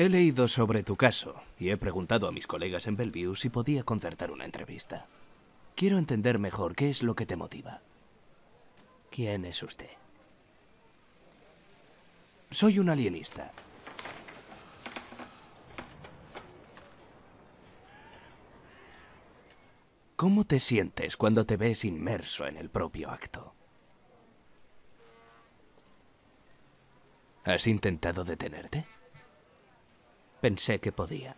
He leído sobre tu caso y he preguntado a mis colegas en Bellevue si podía concertar una entrevista. Quiero entender mejor qué es lo que te motiva. ¿Quién es usted? Soy un alienista. ¿Cómo te sientes cuando te ves inmerso en el propio acto? ¿Has intentado detenerte? Pensé que podía.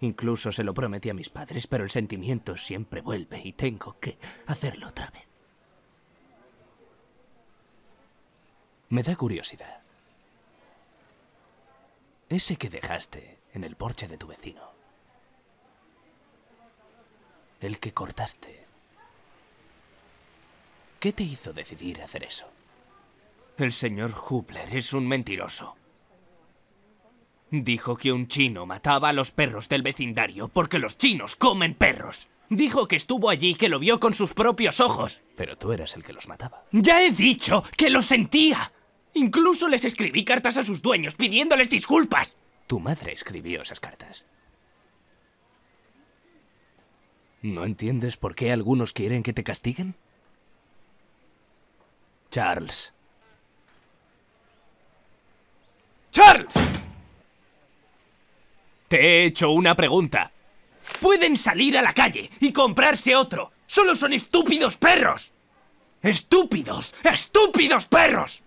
Incluso se lo prometí a mis padres, pero el sentimiento siempre vuelve y tengo que hacerlo otra vez. Me da curiosidad. Ese que dejaste en el porche de tu vecino. El que cortaste. ¿Qué te hizo decidir hacer eso? El señor Hubler es un mentiroso. Dijo que un chino mataba a los perros del vecindario porque los chinos comen perros. Dijo que estuvo allí que lo vio con sus propios ojos. Pero tú eras el que los mataba. ¡Ya he dicho que lo sentía! Incluso les escribí cartas a sus dueños pidiéndoles disculpas. Tu madre escribió esas cartas. ¿No entiendes por qué algunos quieren que te castiguen? Charles. ¡Charles! Te he hecho una pregunta. Pueden salir a la calle y comprarse otro. Solo son estúpidos perros. Estúpidos, estúpidos perros.